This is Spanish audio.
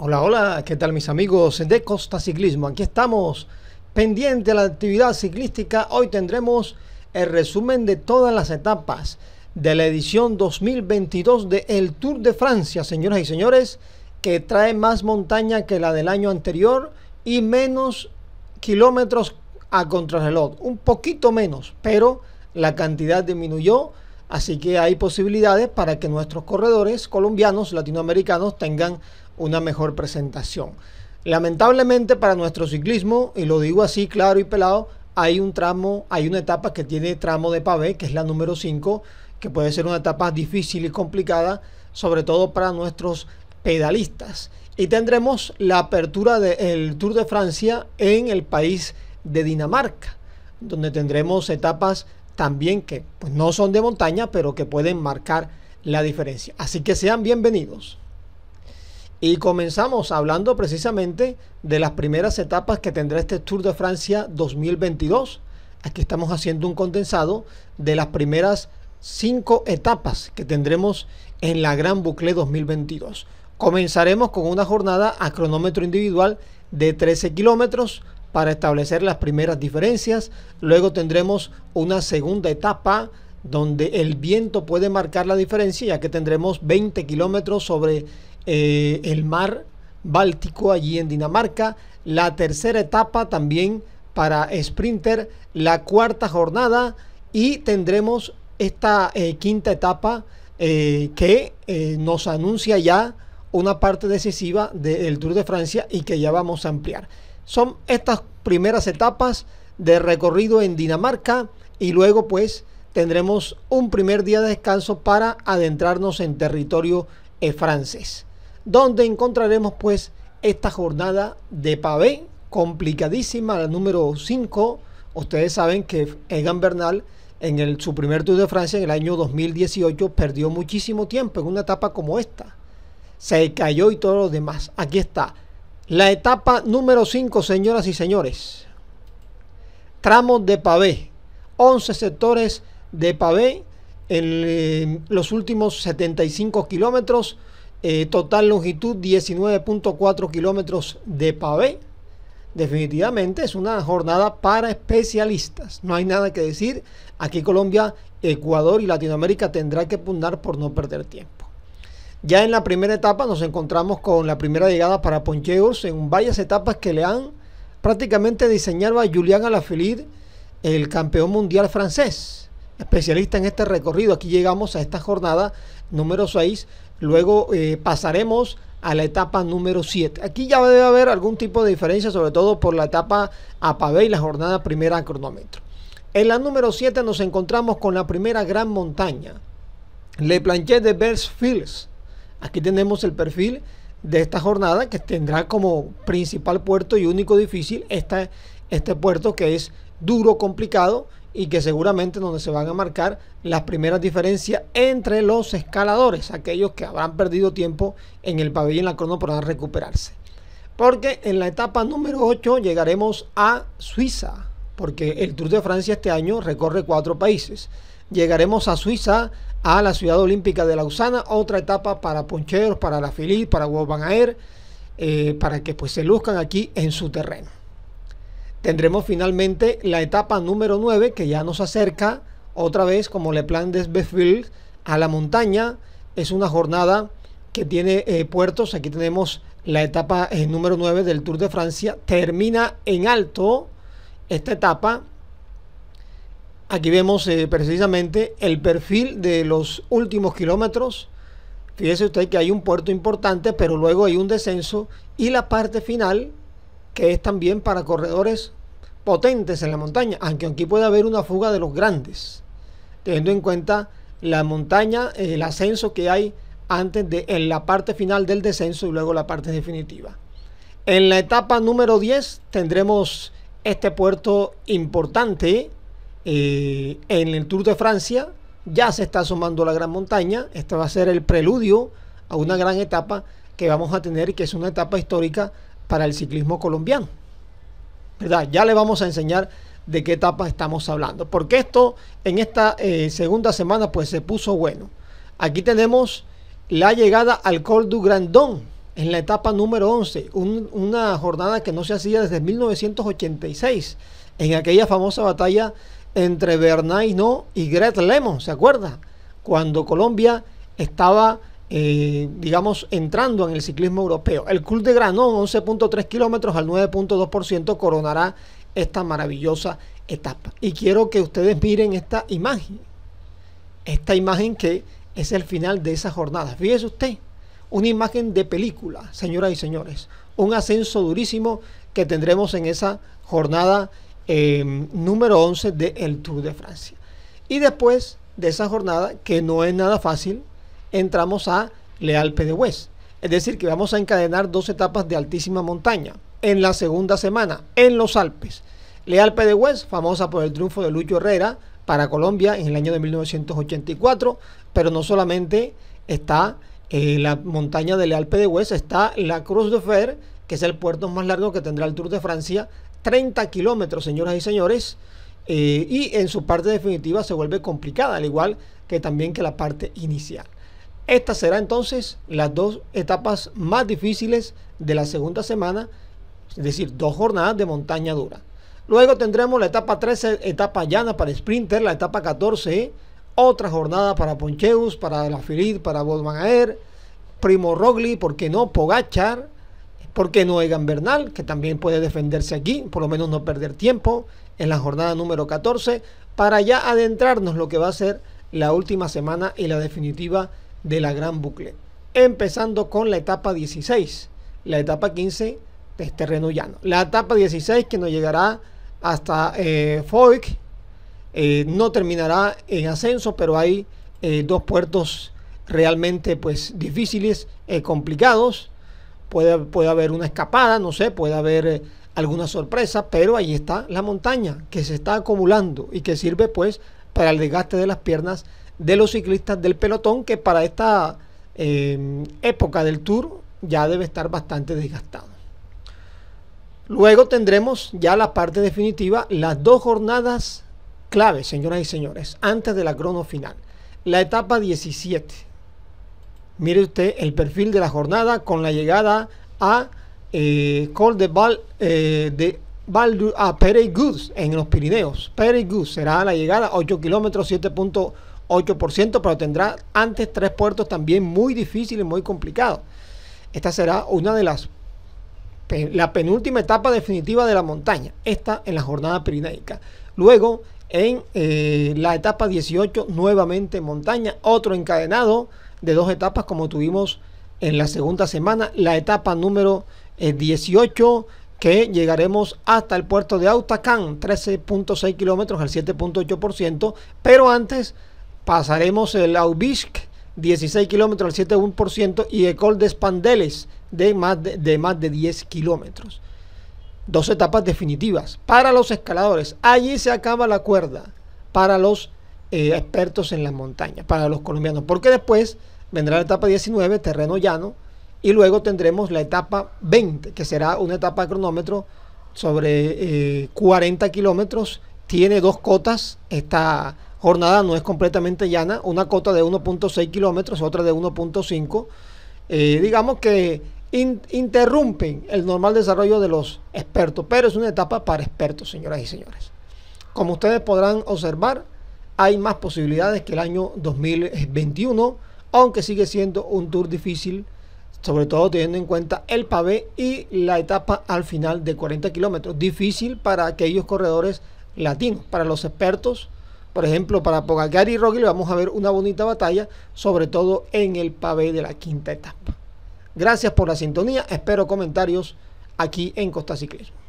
Hola, hola, ¿qué tal mis amigos de Costa Ciclismo? Aquí estamos pendiente de la actividad ciclística. Hoy tendremos el resumen de todas las etapas de la edición 2022 de El Tour de Francia, señoras y señores, que trae más montaña que la del año anterior y menos kilómetros a contrarreloj, un poquito menos, pero la cantidad disminuyó, así que hay posibilidades para que nuestros corredores colombianos, latinoamericanos tengan una mejor presentación. Lamentablemente para nuestro ciclismo, y lo digo así claro y pelado, hay un tramo, hay una etapa que tiene tramo de pavé, que es la número 5, que puede ser una etapa difícil y complicada, sobre todo para nuestros pedalistas. Y tendremos la apertura del Tour de Francia en el país de Dinamarca, donde tendremos etapas también que pues, no son de montaña, pero que pueden marcar la diferencia. Así que sean bienvenidos. Y comenzamos hablando precisamente de las primeras etapas que tendrá este Tour de Francia 2022. Aquí estamos haciendo un condensado de las primeras cinco etapas que tendremos en la Gran Bucle 2022. Comenzaremos con una jornada a cronómetro individual de 13 kilómetros para establecer las primeras diferencias. Luego tendremos una segunda etapa donde el viento puede marcar la diferencia, ya que tendremos 20 kilómetros sobre eh, el mar Báltico allí en Dinamarca. La tercera etapa también para Sprinter, la cuarta jornada y tendremos esta eh, quinta etapa eh, que nos anuncia ya una parte decisiva del Tour de Francia y que ya vamos a ampliar. Son estas primeras etapas de recorrido en Dinamarca y luego pues tendremos un primer día de descanso para adentrarnos en territorio francés donde encontraremos pues esta jornada de pavé complicadísima, la número 5. Ustedes saben que Egan Bernal en el, su primer Tour de Francia en el año 2018 perdió muchísimo tiempo en una etapa como esta. Se cayó y todo lo demás. Aquí está. La etapa número 5, señoras y señores. Tramos de pavé. 11 sectores de pavé en eh, los últimos 75 kilómetros. Eh, total longitud 19.4 kilómetros de pavé. Definitivamente es una jornada para especialistas. No hay nada que decir. Aquí Colombia, Ecuador y Latinoamérica tendrá que punar por no perder tiempo. Ya en la primera etapa nos encontramos con la primera llegada para Poncheos en varias etapas que le han prácticamente diseñado a Julián Alaphilippe, el campeón mundial francés, especialista en este recorrido. Aquí llegamos a esta jornada número 6 Luego eh, pasaremos a la etapa número 7. Aquí ya debe haber algún tipo de diferencia, sobre todo por la etapa Apave y la jornada primera cronómetro. En la número 7 nos encontramos con la primera gran montaña, Le Planchet de Fields. Aquí tenemos el perfil de esta jornada que tendrá como principal puerto y único difícil este puerto que es duro, complicado y que seguramente donde se van a marcar las primeras diferencias entre los escaladores, aquellos que habrán perdido tiempo en el pabellón la crono podrán recuperarse. Porque en la etapa número 8 llegaremos a Suiza, porque el Tour de Francia este año recorre cuatro países. Llegaremos a Suiza, a la ciudad olímpica de Lausana, otra etapa para Poncheros, para la Filip, para Wolfgang Aer, eh, para que pues se luzcan aquí en su terreno tendremos finalmente la etapa número 9 que ya nos acerca otra vez como Le Plan de Bethville a la montaña. Es una jornada que tiene eh, puertos. Aquí tenemos la etapa eh, número 9 del Tour de Francia. Termina en alto esta etapa. Aquí vemos eh, precisamente el perfil de los últimos kilómetros. Fíjese usted que hay un puerto importante, pero luego hay un descenso y la parte final que es también para corredores potentes en la montaña, aunque aquí puede haber una fuga de los grandes, teniendo en cuenta la montaña, eh, el ascenso que hay antes de en la parte final del descenso y luego la parte definitiva. En la etapa número 10 tendremos este puerto importante eh, en el Tour de Francia. Ya se está asomando la gran montaña. Este va a ser el preludio a una gran etapa que vamos a tener que es una etapa histórica para el ciclismo colombiano. Ya le vamos a enseñar de qué etapa estamos hablando, porque esto en esta eh, segunda semana pues se puso bueno. Aquí tenemos la llegada al Col du Grandón en la etapa número 11, una jornada que no se hacía desde 1986, en aquella famosa batalla entre Bernay No y Gret Lemon, ¿se acuerda? Cuando Colombia estaba eh, digamos, entrando en el ciclismo europeo. El Club de Granón, 11.3 kilómetros al 9.2%, coronará esta maravillosa etapa. Y quiero que ustedes miren esta imagen. Esta imagen que es el final de esa jornada. Fíjese usted, una imagen de película, señoras y señores. Un ascenso durísimo que tendremos en esa jornada eh, número 11 del el Tour de Francia. Y después de esa jornada, que no es nada fácil, entramos a Lealpe de Hues. Es decir, que vamos a encadenar dos etapas de altísima montaña en la segunda semana, en los Alpes. Lealpe de Hues, famosa por el triunfo de Lucho Herrera para Colombia en el año de 1984, pero no solamente está eh, la montaña de Lealpe de Hues, está la Cruz de Fer, que es el puerto más largo que tendrá el Tour de Francia, 30 kilómetros, señoras y señores, eh, y en su parte definitiva se vuelve complicada, al igual que también que la parte inicial. Estas será entonces las dos etapas más difíciles de la segunda semana, es decir, dos jornadas de montaña dura. Luego tendremos la etapa 13, etapa llana para Sprinter, la etapa 14, otra jornada para Poncheus, para Lafirid, para Goldman Aer, Primo Rogli, ¿por qué no? Pogachar, ¿por qué no Egan Bernal, que también puede defenderse aquí, por lo menos no perder tiempo en la jornada número 14, para ya adentrarnos lo que va a ser la última semana y la definitiva de la Gran Bucle, empezando con la etapa 16. La etapa 15 es este terreno llano. La etapa 16 que nos llegará hasta eh, eh, no terminará en ascenso, pero hay eh, dos puertos realmente pues difíciles, eh, complicados. Puede, puede haber una escapada, no sé, puede haber alguna sorpresa, pero ahí está la montaña que se está acumulando y que sirve pues para el desgaste de las piernas de los ciclistas del pelotón que para esta em, época del tour ya debe estar bastante desgastado. Luego tendremos ya la parte definitiva, las dos jornadas clave, señoras y señores, antes de la crono final. La etapa 17. Mire usted el perfil de la jornada con la llegada a eh, Col de, Val, eh, de Valdu, a en los Pirineos. Goods será la llegada, 8 kilómetros, 7.8 8%, pero tendrá antes tres puertos también muy difíciles, muy complicados. Esta será una de las la penúltima etapa definitiva de la montaña, esta en la jornada pirinaica. Luego, en eh, la etapa 18, nuevamente montaña, otro encadenado de dos etapas como tuvimos en la segunda semana, la etapa número 18 eh, que llegaremos hasta el puerto de Autacán, 13.6 kilómetros al 7.8%, pero antes pasaremos el Aubisque, 16 kilómetros al 7,1% y el col de Espandeles de más de, más de 10 kilómetros. Dos etapas definitivas para los escaladores. Allí se acaba la cuerda para los eh, expertos en la montaña, para los colombianos, porque después vendrá la etapa 19, terreno llano, y luego tendremos la etapa 20, que será una etapa de cronómetro sobre 40 eh, kilómetros. Tiene dos cotas, está jornada no es completamente llana, una cota de 1.6 kilómetros, otra de 1.5, eh, digamos que interrumpen el normal desarrollo de los expertos, pero es una etapa para expertos, señoras y señores. Como ustedes podrán observar, hay más posibilidades que el año 2021, aunque sigue siendo un tour difícil, sobre todo teniendo en cuenta el pavé y la etapa al final de 40 kilómetros. Difícil para aquellos corredores latinos, para los expertos por ejemplo, para Pogacar y Rogel vamos a ver una bonita batalla, sobre todo en el pavé de la quinta etapa. Gracias por la sintonía, espero comentarios aquí en Costa Ciclismo.